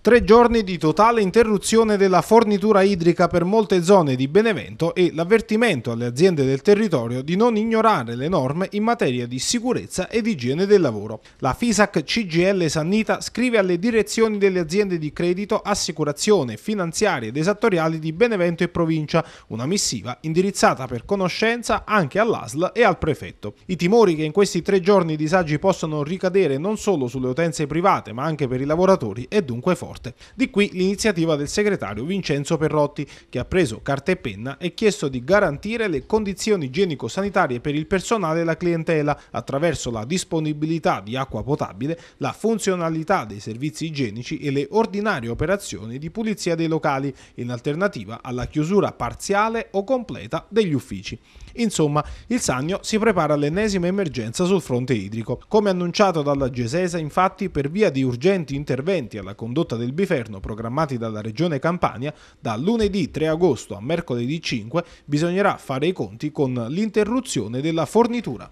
Tre giorni di totale interruzione della fornitura idrica per molte zone di Benevento e l'avvertimento alle aziende del territorio di non ignorare le norme in materia di sicurezza ed igiene del lavoro. La FISAC CGL Sannita scrive alle direzioni delle aziende di credito, assicurazione, finanziarie ed esattoriali di Benevento e provincia, una missiva indirizzata per conoscenza anche all'ASL e al prefetto. I timori che in questi tre giorni i disagi possono ricadere non solo sulle utenze private ma anche per i lavoratori è dunque forte forte. Di qui l'iniziativa del segretario Vincenzo Perrotti, che ha preso carta e penna e chiesto di garantire le condizioni igienico-sanitarie per il personale e la clientela attraverso la disponibilità di acqua potabile, la funzionalità dei servizi igienici e le ordinarie operazioni di pulizia dei locali, in alternativa alla chiusura parziale o completa degli uffici. Insomma, il Sannio si prepara all'ennesima emergenza sul fronte idrico. Come annunciato dalla Gesesa, infatti, per via di urgenti interventi alla condotta del Biferno programmati dalla Regione Campania, da lunedì 3 agosto a mercoledì 5 bisognerà fare i conti con l'interruzione della fornitura.